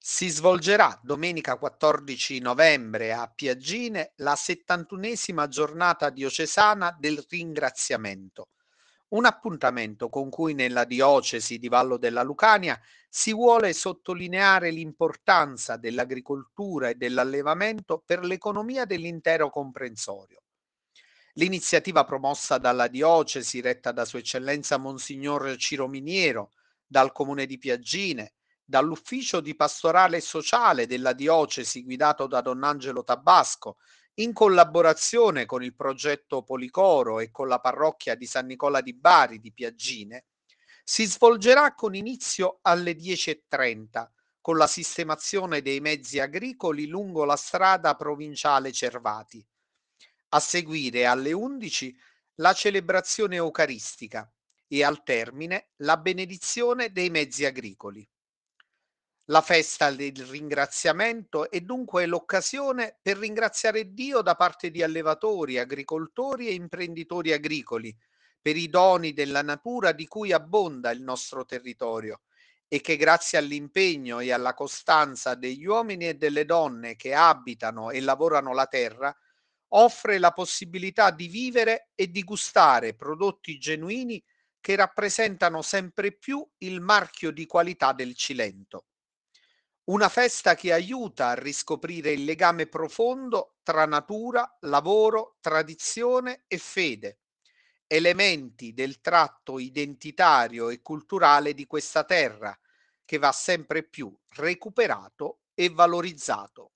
Si svolgerà domenica 14 novembre a Piaggine la 71esima giornata diocesana del ringraziamento, un appuntamento con cui nella diocesi di Vallo della Lucania si vuole sottolineare l'importanza dell'agricoltura e dell'allevamento per l'economia dell'intero comprensorio. L'iniziativa promossa dalla diocesi, retta da Sua Eccellenza Monsignor Ciro Miniero, dal comune di Piaggine, dall'ufficio di pastorale sociale della diocesi guidato da Don Angelo Tabasco, in collaborazione con il progetto Policoro e con la parrocchia di San Nicola di Bari di Piaggine, si svolgerà con inizio alle 10.30 con la sistemazione dei mezzi agricoli lungo la strada provinciale Cervati. A seguire alle 11 la celebrazione eucaristica e al termine la benedizione dei mezzi agricoli la festa del ringraziamento è dunque l'occasione per ringraziare Dio da parte di allevatori, agricoltori e imprenditori agricoli per i doni della natura di cui abbonda il nostro territorio e che grazie all'impegno e alla costanza degli uomini e delle donne che abitano e lavorano la terra, offre la possibilità di vivere e di gustare prodotti genuini che rappresentano sempre più il marchio di qualità del Cilento. Una festa che aiuta a riscoprire il legame profondo tra natura, lavoro, tradizione e fede, elementi del tratto identitario e culturale di questa terra, che va sempre più recuperato e valorizzato.